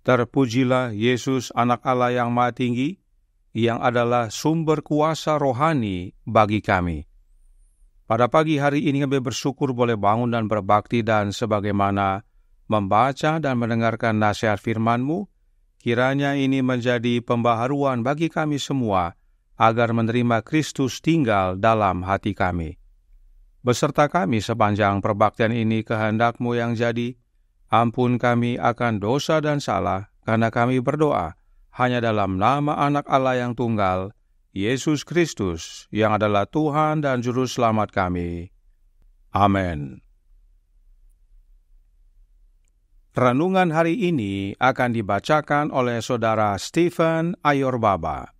Terpujilah Yesus anak Allah yang maha tinggi, yang adalah sumber kuasa rohani bagi kami. Pada pagi hari ini kami bersyukur boleh bangun dan berbakti dan sebagaimana membaca dan mendengarkan nasihat firman-Mu, kiranya ini menjadi pembaharuan bagi kami semua agar menerima Kristus tinggal dalam hati kami. Beserta kami sepanjang perbaktian ini kehendakMu yang jadi, Ampun kami akan dosa dan salah, karena kami berdoa hanya dalam nama anak Allah yang tunggal, Yesus Kristus, yang adalah Tuhan dan Juru Selamat kami. Amin. Renungan hari ini akan dibacakan oleh Saudara Stephen Ayorbaba.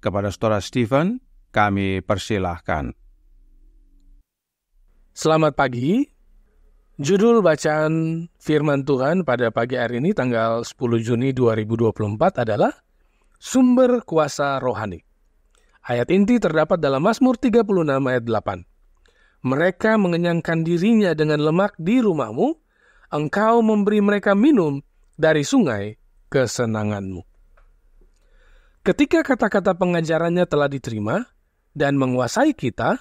Kepada Saudara Stephen, kami persilahkan. Selamat pagi, Judul bacaan firman Tuhan pada pagi hari ini tanggal 10 Juni 2024 adalah Sumber Kuasa Rohani. Ayat inti terdapat dalam Mazmur 36 ayat 8. Mereka mengenyangkan dirinya dengan lemak di rumahmu, engkau memberi mereka minum dari sungai kesenanganmu. Ketika kata-kata pengajarannya telah diterima dan menguasai kita,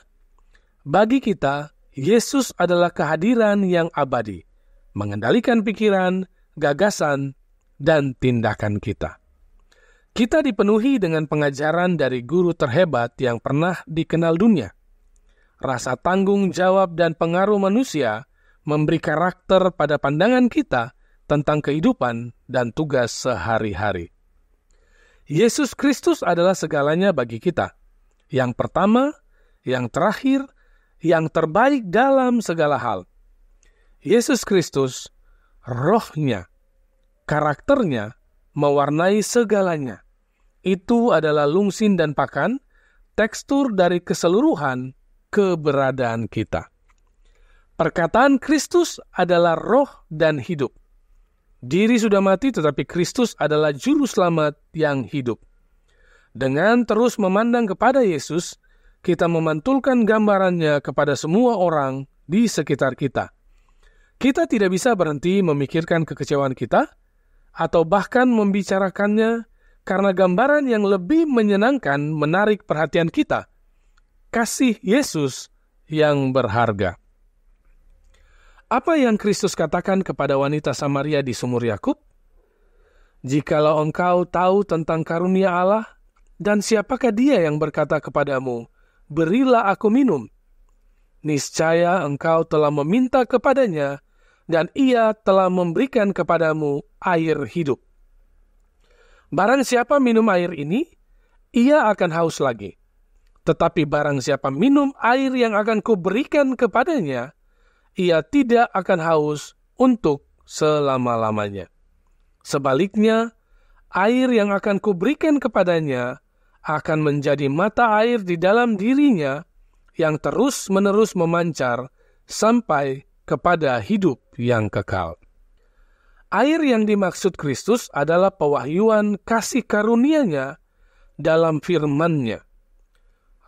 bagi kita Yesus adalah kehadiran yang abadi, mengendalikan pikiran, gagasan, dan tindakan kita. Kita dipenuhi dengan pengajaran dari guru terhebat yang pernah dikenal dunia. Rasa tanggung jawab dan pengaruh manusia memberi karakter pada pandangan kita tentang kehidupan dan tugas sehari-hari. Yesus Kristus adalah segalanya bagi kita. Yang pertama, yang terakhir, yang terbaik dalam segala hal. Yesus Kristus, rohnya, karakternya, mewarnai segalanya. Itu adalah lungsin dan pakan, tekstur dari keseluruhan keberadaan kita. Perkataan Kristus adalah roh dan hidup. Diri sudah mati, tetapi Kristus adalah Juru Selamat yang hidup. Dengan terus memandang kepada Yesus, kita memantulkan gambarannya kepada semua orang di sekitar kita. Kita tidak bisa berhenti memikirkan kekecewaan kita, atau bahkan membicarakannya karena gambaran yang lebih menyenangkan menarik perhatian kita. Kasih Yesus yang berharga. Apa yang Kristus katakan kepada wanita Samaria di sumur Yakub? Jikalau engkau tahu tentang karunia Allah dan siapakah dia yang berkata kepadamu, berilah aku minum. Niscaya engkau telah meminta kepadanya, dan ia telah memberikan kepadamu air hidup. Barang siapa minum air ini, ia akan haus lagi. Tetapi barang siapa minum air yang akan kuberikan kepadanya, ia tidak akan haus untuk selama-lamanya. Sebaliknya, air yang akan kuberikan kepadanya akan menjadi mata air di dalam dirinya yang terus-menerus memancar sampai kepada hidup yang kekal. Air yang dimaksud Kristus adalah pewahyuan kasih karunia-Nya dalam firman-Nya.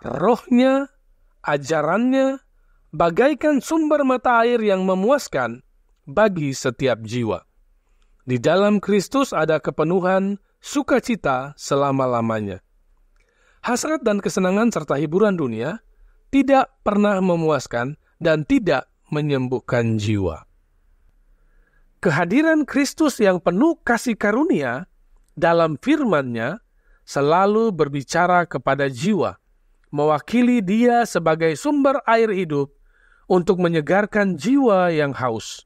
Rohnya, ajarannya, bagaikan sumber mata air yang memuaskan bagi setiap jiwa. Di dalam Kristus ada kepenuhan sukacita selama-lamanya hasrat dan kesenangan serta hiburan dunia tidak pernah memuaskan dan tidak menyembuhkan jiwa. Kehadiran Kristus yang penuh kasih karunia dalam firman-Nya selalu berbicara kepada jiwa, mewakili dia sebagai sumber air hidup untuk menyegarkan jiwa yang haus.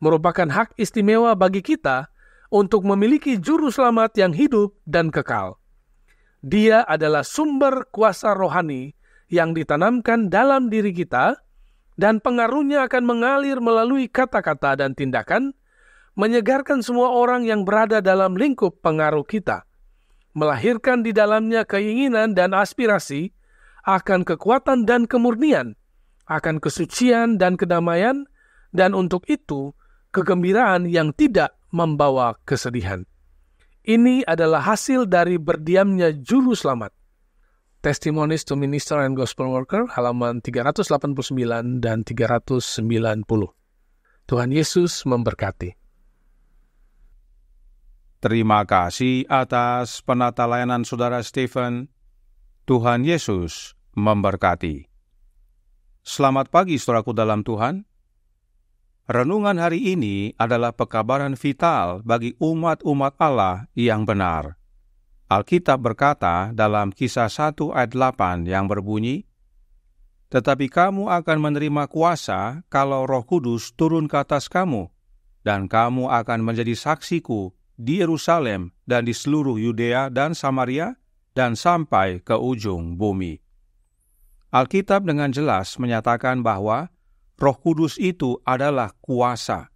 Merupakan hak istimewa bagi kita untuk memiliki juru selamat yang hidup dan kekal. Dia adalah sumber kuasa rohani yang ditanamkan dalam diri kita dan pengaruhnya akan mengalir melalui kata-kata dan tindakan, menyegarkan semua orang yang berada dalam lingkup pengaruh kita, melahirkan di dalamnya keinginan dan aspirasi akan kekuatan dan kemurnian, akan kesucian dan kedamaian, dan untuk itu kegembiraan yang tidak membawa kesedihan. Ini adalah hasil dari berdiamnya juru selamat. Testimonies to Minister and Gospel Worker halaman 389 dan 390. Tuhan Yesus memberkati. Terima kasih atas penata layanan Saudara Stephen. Tuhan Yesus memberkati. Selamat pagi, saudaraku dalam Tuhan. Renungan hari ini adalah pekabaran vital bagi umat-umat Allah yang benar. Alkitab berkata dalam kisah 1 ayat 8 yang berbunyi, Tetapi kamu akan menerima kuasa kalau roh kudus turun ke atas kamu, dan kamu akan menjadi saksiku di Yerusalem dan di seluruh Yudea dan Samaria, dan sampai ke ujung bumi. Alkitab dengan jelas menyatakan bahwa Roh Kudus itu adalah kuasa.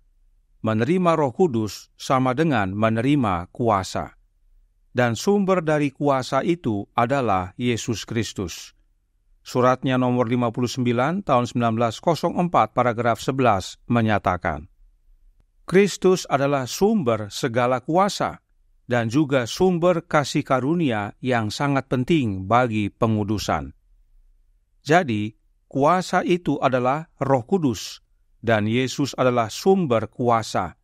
Menerima Roh Kudus sama dengan menerima kuasa, dan sumber dari kuasa itu adalah Yesus Kristus. Suratnya nomor 59 tahun 1904 paragraf 11 menyatakan, Kristus adalah sumber segala kuasa dan juga sumber kasih karunia yang sangat penting bagi pengudusan. Jadi, kuasa itu adalah Roh Kudus, dan Yesus adalah sumber kuasa.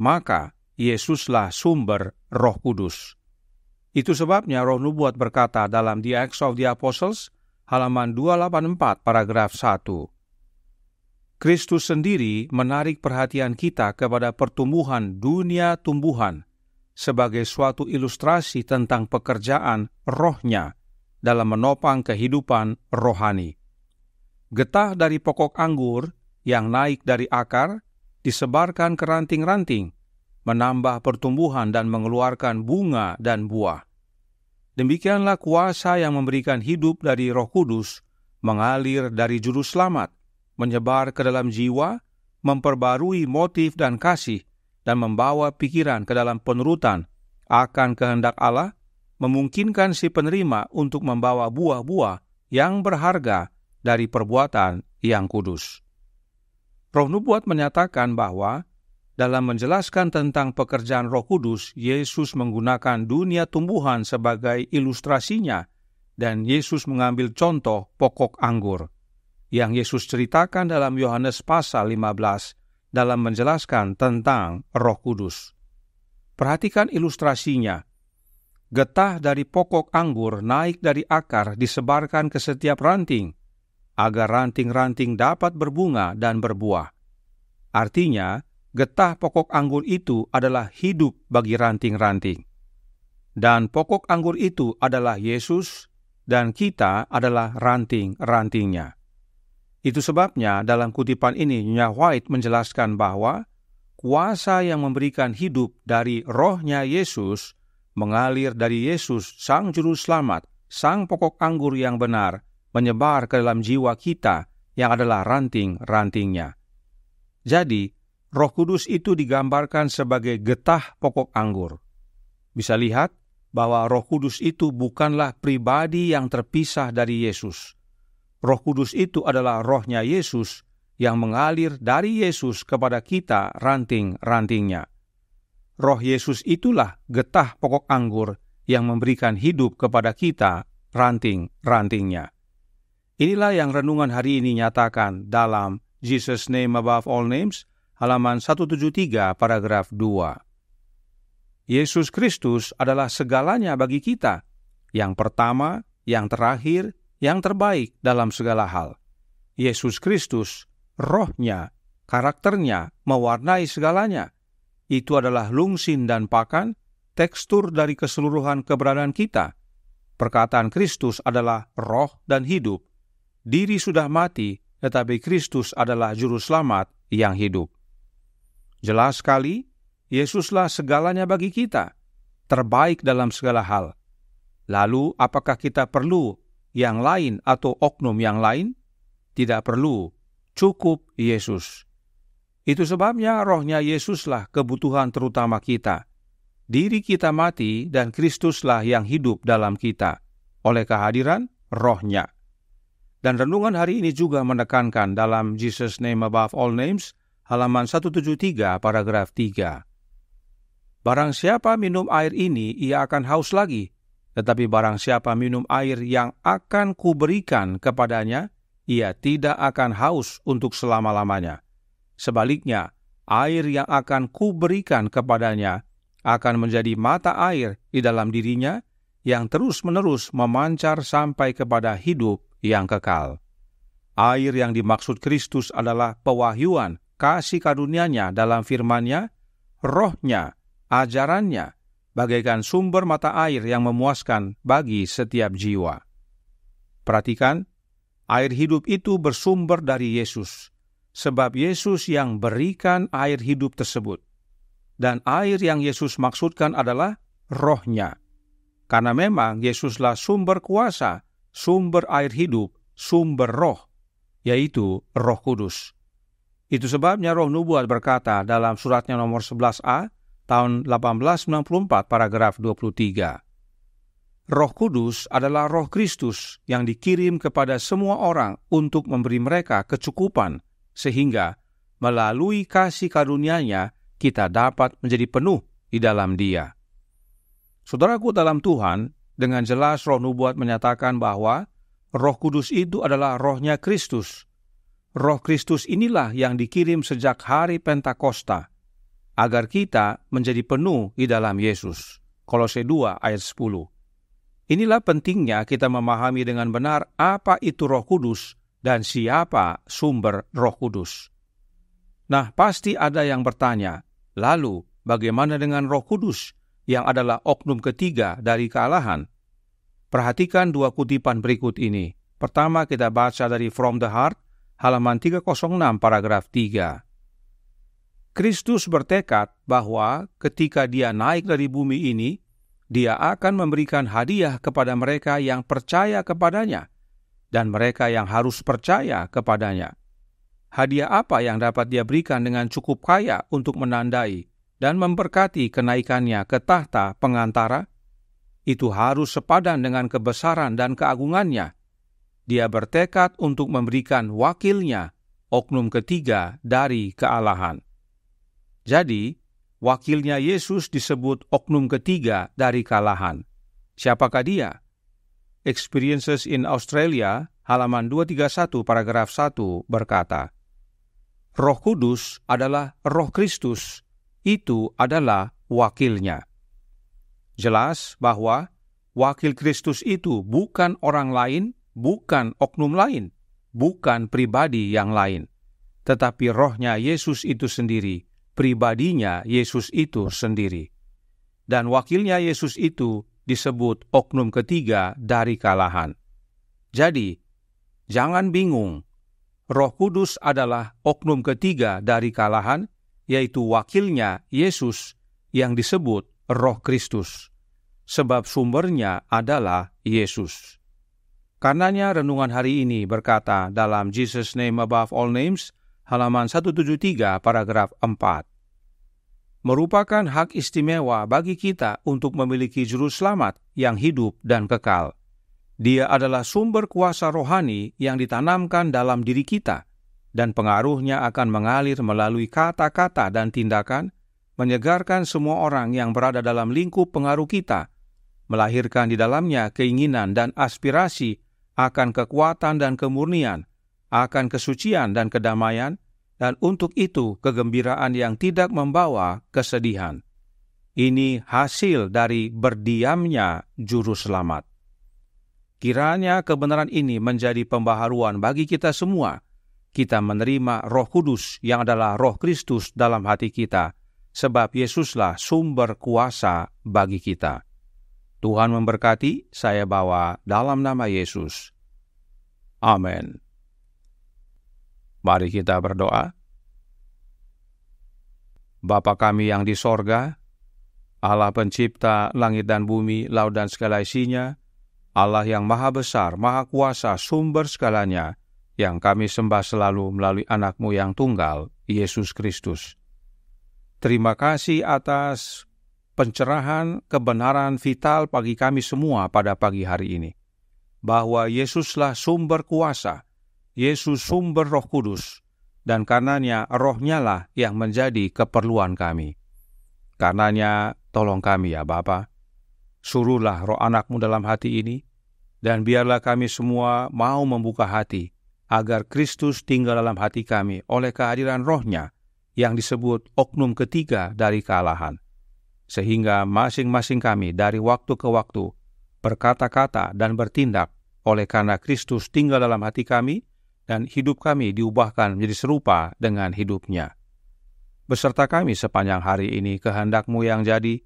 Maka Yesuslah sumber Roh Kudus. Itu sebabnya Roh Nubuat berkata dalam The Acts of the Apostles halaman 284 paragraf 1. Kristus sendiri menarik perhatian kita kepada pertumbuhan dunia tumbuhan sebagai suatu ilustrasi tentang pekerjaan rohnya dalam menopang kehidupan rohani. Getah dari pokok anggur yang naik dari akar disebarkan ke ranting-ranting, menambah pertumbuhan dan mengeluarkan bunga dan buah. Demikianlah kuasa yang memberikan hidup dari Roh Kudus mengalir dari Juru Selamat, menyebar ke dalam jiwa, memperbarui motif dan kasih, dan membawa pikiran ke dalam penurutan akan kehendak Allah, memungkinkan si penerima untuk membawa buah-buah yang berharga dari perbuatan yang kudus. Roh Nubuat menyatakan bahwa dalam menjelaskan tentang pekerjaan Roh Kudus, Yesus menggunakan dunia tumbuhan sebagai ilustrasinya, dan Yesus mengambil contoh pokok anggur yang Yesus ceritakan dalam Yohanes pasal 15 dalam menjelaskan tentang Roh Kudus. Perhatikan ilustrasinya. Getah dari pokok anggur naik dari akar disebarkan ke setiap ranting, agar ranting-ranting dapat berbunga dan berbuah. Artinya, getah pokok anggur itu adalah hidup bagi ranting-ranting. Dan pokok anggur itu adalah Yesus, dan kita adalah ranting-rantingnya. Itu sebabnya dalam kutipan ini Nya White menjelaskan bahwa kuasa yang memberikan hidup dari rohnya Yesus mengalir dari Yesus Sang Juru Selamat, Sang Pokok Anggur yang benar, menyebar ke dalam jiwa kita yang adalah ranting-rantingnya. Jadi, Roh Kudus itu digambarkan sebagai getah pokok anggur. Bisa lihat bahwa Roh Kudus itu bukanlah pribadi yang terpisah dari Yesus. Roh Kudus itu adalah rohnya Yesus yang mengalir dari Yesus kepada kita ranting-rantingnya. Roh Yesus itulah getah pokok anggur yang memberikan hidup kepada kita ranting-rantingnya. Inilah yang renungan hari ini nyatakan dalam Jesus Name Above All Names, halaman 173, paragraf 2. Yesus Kristus adalah segalanya bagi kita, yang pertama, yang terakhir, yang terbaik dalam segala hal. Yesus Kristus, rohnya, karakternya, mewarnai segalanya. Itu adalah lungsin dan pakan, tekstur dari keseluruhan keberadaan kita. Perkataan Kristus adalah roh dan hidup diri sudah mati, tetapi Kristus adalah Juru Selamat yang hidup. Jelas sekali, Yesuslah segalanya bagi kita, terbaik dalam segala hal. Lalu, apakah kita perlu yang lain atau oknum yang lain? Tidak perlu, cukup Yesus. Itu sebabnya rohnya Yesuslah kebutuhan terutama kita. Diri kita mati dan Kristuslah yang hidup dalam kita oleh kehadiran rohnya. Dan renungan hari ini juga menekankan dalam Jesus Name Above All Names, halaman 173, paragraf 3. Barang siapa minum air ini, ia akan haus lagi. Tetapi barang siapa minum air yang akan kuberikan kepadanya, ia tidak akan haus untuk selama-lamanya. Sebaliknya, air yang akan kuberikan kepadanya akan menjadi mata air di dalam dirinya yang terus-menerus memancar sampai kepada hidup yang kekal. Air yang dimaksud Kristus adalah pewahyuan, kasih karunia-Nya dalam firman-Nya, roh rohnya, nya bagaikan sumber mata air yang memuaskan bagi setiap jiwa. Perhatikan, air hidup itu bersumber dari Yesus, sebab Yesus yang berikan air hidup tersebut. Dan air yang Yesus maksudkan adalah rohnya. Karena memang Yesuslah sumber kuasa, sumber air hidup, sumber roh, yaitu roh kudus. Itu sebabnya roh nubuat berkata dalam suratnya nomor 11a tahun 1894 paragraf 23. Roh Kudus adalah Roh Kristus yang dikirim kepada semua orang untuk memberi mereka kecukupan, sehingga melalui kasih karunia-Nya kita dapat menjadi penuh di dalam Dia. Saudaraku dalam Tuhan, dengan jelas roh nubuat menyatakan bahwa roh kudus itu adalah rohnya Kristus. Roh Kristus inilah yang dikirim sejak hari Pentakosta, agar kita menjadi penuh di dalam Yesus. Kolose 2 ayat 10. Inilah pentingnya kita memahami dengan benar apa itu roh kudus dan siapa sumber roh kudus. Nah, pasti ada yang bertanya, lalu bagaimana dengan roh kudus yang adalah oknum ketiga dari kealahan. Perhatikan dua kutipan berikut ini. Pertama kita baca dari From the Heart, halaman 306 paragraf 3. Kristus bertekad bahwa ketika dia naik dari bumi ini, dia akan memberikan hadiah kepada mereka yang percaya kepadanya dan mereka yang harus percaya kepadanya. Hadiah apa yang dapat dia berikan dengan cukup kaya untuk menandai dan memberkati kenaikannya ke tahta pengantara, itu harus sepadan dengan kebesaran dan keagungannya. Dia bertekad untuk memberikan wakilnya, oknum ketiga dari kealahan. Jadi, wakilnya Yesus disebut oknum ketiga dari kealahan. Siapakah dia? Experiences in Australia, halaman 231 paragraf 1 berkata, Roh Kudus adalah roh Kristus itu adalah wakilnya. Jelas bahwa wakil Kristus itu bukan orang lain, bukan oknum lain, bukan pribadi yang lain, tetapi rohnya Yesus itu sendiri, pribadinya Yesus itu sendiri. Dan wakilnya Yesus itu disebut oknum ketiga dari kalahan. Jadi, jangan bingung. Roh Kudus adalah oknum ketiga dari kalahan yaitu wakilnya Yesus yang disebut Roh Kristus, sebab sumbernya adalah Yesus. Karenanya renungan hari ini berkata dalam Jesus Name Above All Names, halaman 173 paragraf 4. Merupakan hak istimewa bagi kita untuk memiliki juru selamat yang hidup dan kekal. Dia adalah sumber kuasa rohani yang ditanamkan dalam diri kita – dan pengaruhnya akan mengalir melalui kata-kata dan tindakan, menyegarkan semua orang yang berada dalam lingkup pengaruh kita, melahirkan di dalamnya keinginan dan aspirasi akan kekuatan dan kemurnian, akan kesucian dan kedamaian, dan untuk itu kegembiraan yang tidak membawa kesedihan. Ini hasil dari berdiamnya Juru Selamat. Kiranya kebenaran ini menjadi pembaharuan bagi kita semua kita menerima Roh Kudus yang adalah Roh Kristus dalam hati kita, sebab Yesuslah sumber kuasa bagi kita. Tuhan memberkati, saya bawa dalam nama Yesus. Amin. Mari kita berdoa. Bapa kami yang di sorga, Allah pencipta langit dan bumi, laut dan segala isinya, Allah yang maha besar, maha kuasa, sumber segalanya, yang kami sembah selalu melalui anakmu yang tunggal, Yesus Kristus. Terima kasih atas pencerahan kebenaran vital bagi kami semua pada pagi hari ini. Bahwa Yesuslah sumber kuasa, Yesus sumber roh kudus, dan karenanya rohnya lah yang menjadi keperluan kami. Karenanya tolong kami ya Bapa, suruhlah roh anakmu dalam hati ini, dan biarlah kami semua mau membuka hati, agar Kristus tinggal dalam hati kami oleh kehadiran rohnya yang disebut oknum ketiga dari kealahan. Sehingga masing-masing kami dari waktu ke waktu berkata-kata dan bertindak oleh karena Kristus tinggal dalam hati kami dan hidup kami diubahkan menjadi serupa dengan hidupnya. Beserta kami sepanjang hari ini kehendakmu yang jadi,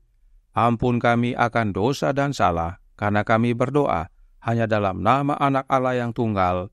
ampun kami akan dosa dan salah, karena kami berdoa hanya dalam nama anak Allah yang tunggal,